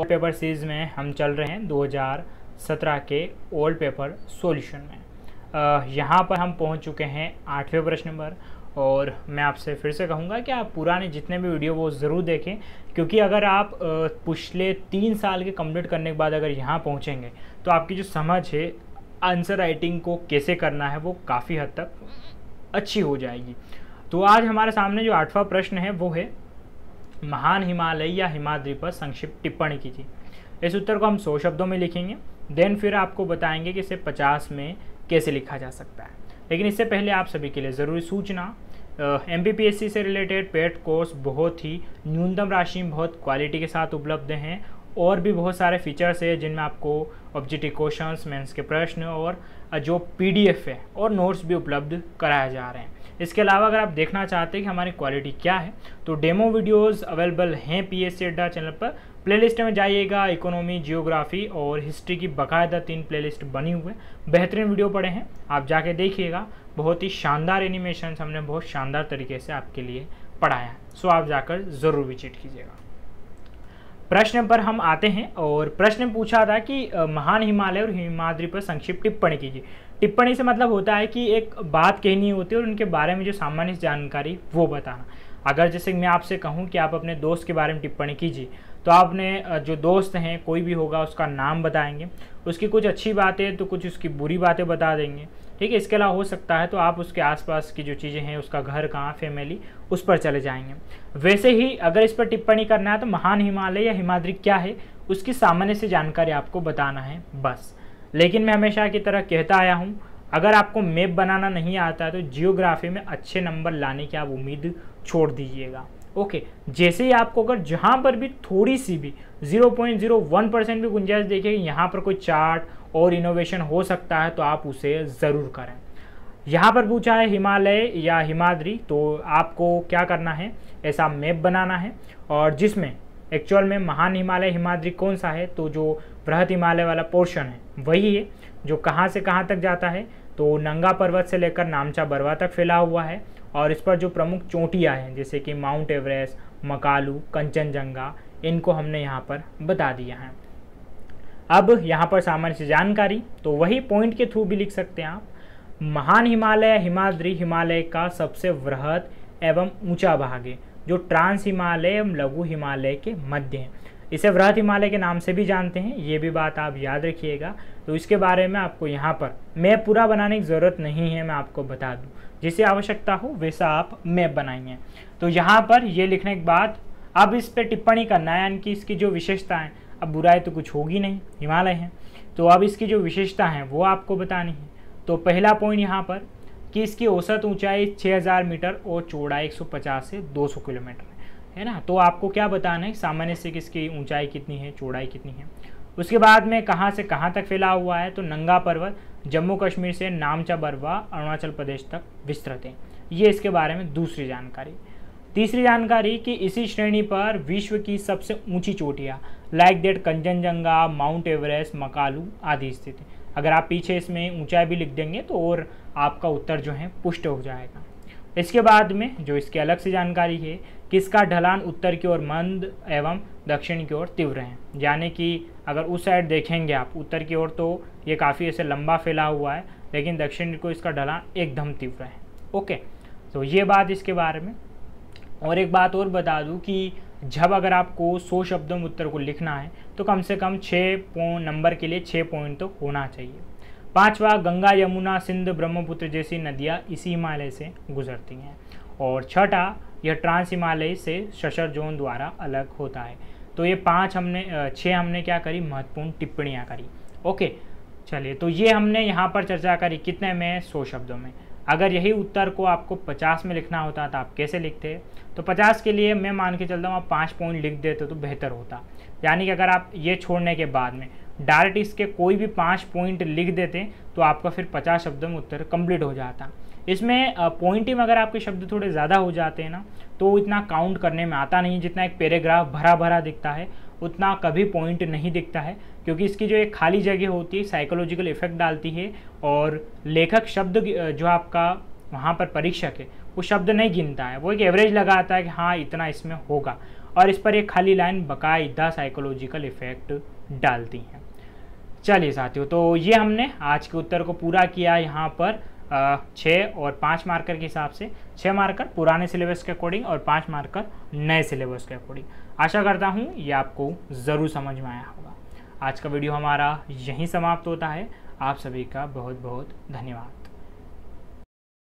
old paper series में हम चल रहे हैं 2017 के ओल्ड पेपर सॉल्यूशन में यहाँ पर हम पहुँच चुके हैं आठवें प्रश्न पर और मैं आपसे फिर से कहूँगा कि आप पुराने जितने भी वीडियो वो ज़रूर देखें क्योंकि अगर आप पिछले तीन साल के कंप्लीट करने के बाद अगर यहाँ पहुँचेंगे तो आपकी जो समझ है आंसर राइटिंग को कैसे करना है वो काफ़ी हद तक अच्छी हो जाएगी तो आज हमारे सामने जो आठवां प्रश्न है वो है महान हिमालय या हिमाद्री पर संक्षिप्त टिप्पणी की थी इस उत्तर को हम सौ शब्दों में लिखेंगे देन फिर आपको बताएंगे कि इसे पचास में कैसे लिखा जा सकता है लेकिन इससे पहले आप सभी के लिए ज़रूरी सूचना M B P S C से रिलेटेड पेड कोर्स बहुत ही न्यूनतम राशि में बहुत क्वालिटी के साथ उपलब्ध हैं और भी बहुत सारे फीचर्स हैं जिनमें आपको ऑब्जेक्टिव क्वेश्चंस मेंस के प्रश्न और जो पीडीएफ है और नोट्स भी उपलब्ध कराए जा रहे हैं इसके अलावा अगर आप देखना चाहते हैं कि हमारी क्वालिटी क्या है तो डेमो वीडियोस अवेलेबल हैं पी एस चैनल पर प्लेलिस्ट में जाइएगा इकोनॉमी जियोग्राफी और हिस्ट्री की बाकायदा तीन प्लेलिस्ट बनी हुए बेहतरीन वीडियो पड़े हैं आप जाके देखिएगा बहुत ही शानदार एनिमेशन हमने बहुत शानदार तरीके से आपके लिए पढ़ाया है सो आप जाकर ज़रूर विजिट कीजिएगा प्रश्न पर हम आते हैं और प्रश्न पूछा था कि महान हिमालय और हिमाद्री पर संक्षिप्त टिप्पणी कीजिए टिप्पणी से मतलब होता है कि एक बात कहनी होती है और उनके बारे में जो सामान्य जानकारी वो बताना अगर जैसे मैं आपसे कहूँ कि आप अपने दोस्त के बारे में टिप्पणी कीजिए तो आपने जो दोस्त हैं कोई भी होगा उसका नाम बताएंगे उसकी कुछ अच्छी बातें तो कुछ उसकी बुरी बातें बता देंगे ठीक है इसके अलावा हो सकता है तो आप उसके आसपास की जो चीज़ें हैं उसका घर कहाँ फैमिली उस पर चले जाएंगे वैसे ही अगर इस पर टिप्पणी करना है तो महान हिमालय या हिमाद्री क्या है उसकी सामान्य से जानकारी आपको बताना है बस लेकिन मैं हमेशा की तरह कहता आया हूँ अगर आपको मैप बनाना नहीं आता है तो जियोग्राफी में अच्छे नंबर लाने की आप उम्मीद छोड़ दीजिएगा ओके जैसे ही आपको अगर जहाँ पर भी थोड़ी सी भी 0.01 परसेंट भी गुंजाइश देखेगी यहाँ पर कोई चार्ट और इनोवेशन हो सकता है तो आप उसे ज़रूर करें यहाँ पर पूछा है हिमालय या हिमाद्री तो आपको क्या करना है ऐसा मैप बनाना है और जिसमें एक्चुअल में महान हिमालय हिमाद्री कौन सा है तो जो बृहद हिमालय वाला पोर्शन है वही है जो कहाँ से कहाँ तक जाता है तो नंगा पर्वत से लेकर नामचा बरवा तक फैला हुआ है और इस पर जो प्रमुख चोटियाँ हैं जैसे कि माउंट एवरेस्ट मकालू कंचनजंगा इनको हमने यहाँ पर बता दिया है अब यहाँ पर सामान्य से जानकारी तो वही पॉइंट के थ्रू भी लिख सकते हैं आप महान हिमालय हिमाद्री हिमालय का सबसे वृहद एवं ऊंचा भाग है जो ट्रांस हिमालय एवं लघु हिमालय के मध्य हैं इसे वृहत हिमालय के नाम से भी जानते हैं ये भी बात आप याद रखिएगा तो इसके बारे में आपको यहाँ पर मैप पूरा बनाने की ज़रूरत नहीं है मैं आपको बता दूँ जिसे आवश्यकता हो वैसा आप मैप बनाइए तो यहाँ पर ये लिखने के बाद अब इस पर टिप्पणी करना है यानी कि इसकी जो विशेषताएँ अब बुराई तो कुछ होगी नहीं हिमालय है तो अब इसकी जो विशेषता है वो आपको बतानी है तो पहला पॉइंट यहाँ पर कि इसकी औसत ऊंचाई 6000 मीटर और चौड़ाई 150 से 200 किलोमीटर है है ना तो आपको क्या बताना है सामान्य से किसकी ऊंचाई कितनी है चौड़ाई कितनी है उसके बाद में कहाँ से कहाँ तक फैला हुआ है तो नंगा पर्वत जम्मू कश्मीर से नामचा बरवा अरुणाचल प्रदेश तक विस्तृत है ये इसके बारे में दूसरी जानकारी तीसरी जानकारी कि इसी श्रेणी पर विश्व की सबसे ऊंची चोटियाँ like that Kanchenjunga Mount Everest Makalu आदि स्थित है अगर आप पीछे इसमें ऊंचाई भी लिख देंगे तो और आपका उत्तर जो है पुष्ट हो जाएगा इसके बाद में जो इसके अलग से जानकारी है किसका ढलान उत्तर की ओर मंद एवं दक्षिण की ओर तीव्र है यानी कि अगर उस साइड देखेंगे आप उत्तर की ओर तो ये काफ़ी ऐसे लंबा फैला हुआ है लेकिन दक्षिण को इसका ढलान एकदम तीव्र है ओके तो ये बात इसके बारे में और एक बात और बता दूँ कि जब अगर आपको सौ शब्दों में उत्तर को लिखना है तो कम से कम छः नंबर के लिए छः पॉइंट तो होना चाहिए पांचवा गंगा यमुना सिंध ब्रह्मपुत्र जैसी नदियाँ इसी हिमालय से गुजरती हैं और छठा यह ट्रांस हिमालय से शशर जोन द्वारा अलग होता है तो ये पाँच हमने छः हमने क्या करी महत्वपूर्ण टिप्पणियाँ करी ओके चलिए तो ये हमने यहाँ पर चर्चा करी कितने में सौ शब्दों में अगर यही उत्तर को आपको पचास में लिखना होता तो आप कैसे लिखते तो पचास के लिए मैं मान के चलता हूँ आप पाँच पॉइंट लिख देते तो बेहतर होता यानी कि अगर आप ये छोड़ने के बाद में डायरेक्ट इसके कोई भी पाँच पॉइंट लिख देते तो आपका फिर पचास शब्दों में उत्तर कम्प्लीट हो जाता इसमें पॉइंट ही अगर आपके शब्द थोड़े ज़्यादा हो जाते हैं ना तो इतना काउंट करने में आता नहीं जितना एक पैराग्राफ भरा भरा दिखता है उतना कभी पॉइंट नहीं दिखता है क्योंकि इसकी जो एक खाली जगह होती है साइकोलॉजिकल इफेक्ट डालती है और लेखक शब्द जो आपका वहाँ पर परीक्षक है वो शब्द नहीं गिनता है वो एक एवरेज लगाता है कि हाँ इतना इसमें होगा और इस पर एक खाली लाइन बाकायदा साइकोलॉजिकल इफेक्ट डालती हैं चलिए साथियों तो ये हमने आज के उत्तर को पूरा किया यहाँ पर छः और पाँच मार्कर के हिसाब से छः मार्कर पुराने सिलेबस के अकॉर्डिंग और पाँच मार्कर नए सिलेबस के अकॉर्डिंग आशा करता हूँ ये आपको ज़रूर समझ में आया होगा आज का वीडियो हमारा यहीं समाप्त होता है आप सभी का बहुत बहुत धन्यवाद